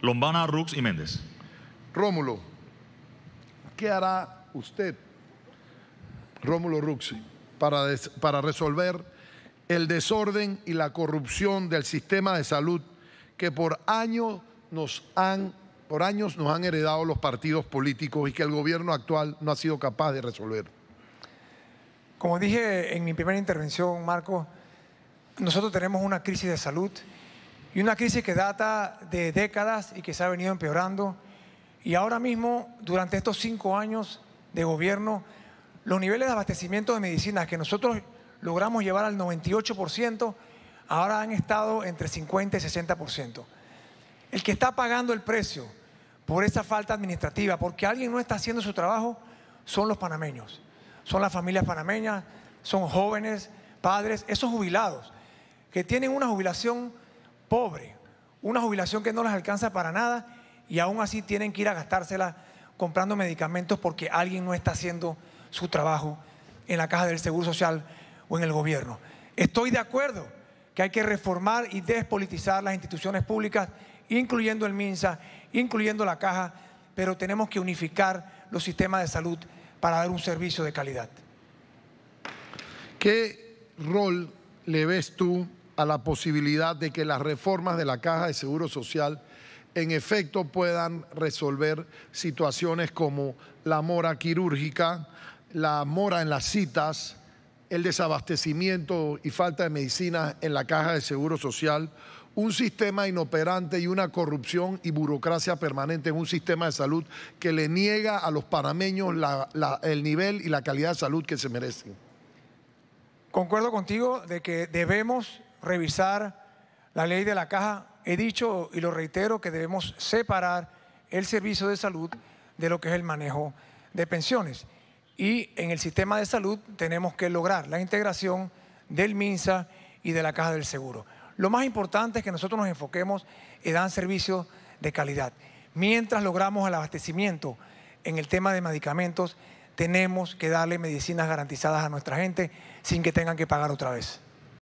Lombana, Rux y Méndez. Rómulo, ¿qué hará usted, Rómulo Rux, para, para resolver el desorden y la corrupción del sistema de salud que por nos han por años nos han heredado los partidos políticos y que el gobierno actual no ha sido capaz de resolver. Como dije en mi primera intervención, Marco, nosotros tenemos una crisis de salud y una crisis que data de décadas y que se ha venido empeorando. Y ahora mismo, durante estos cinco años de gobierno, los niveles de abastecimiento de medicinas que nosotros logramos llevar al 98%, ahora han estado entre 50 y 60%. El que está pagando el precio por esa falta administrativa, porque alguien no está haciendo su trabajo, son los panameños, son las familias panameñas, son jóvenes, padres, esos jubilados, que tienen una jubilación Pobre, una jubilación que no les alcanza para nada y aún así tienen que ir a gastársela comprando medicamentos porque alguien no está haciendo su trabajo en la caja del Seguro Social o en el gobierno. Estoy de acuerdo que hay que reformar y despolitizar las instituciones públicas, incluyendo el MINSA, incluyendo la caja, pero tenemos que unificar los sistemas de salud para dar un servicio de calidad. ¿Qué rol le ves tú a la posibilidad de que las reformas de la Caja de Seguro Social en efecto puedan resolver situaciones como la mora quirúrgica, la mora en las citas, el desabastecimiento y falta de medicinas en la Caja de Seguro Social, un sistema inoperante y una corrupción y burocracia permanente en un sistema de salud que le niega a los panameños el nivel y la calidad de salud que se merecen. Concuerdo contigo de que debemos revisar la ley de la caja. He dicho y lo reitero que debemos separar el servicio de salud de lo que es el manejo de pensiones. Y en el sistema de salud tenemos que lograr la integración del MINSA y de la caja del seguro. Lo más importante es que nosotros nos enfoquemos en dar servicios de calidad. Mientras logramos el abastecimiento en el tema de medicamentos, tenemos que darle medicinas garantizadas a nuestra gente sin que tengan que pagar otra vez.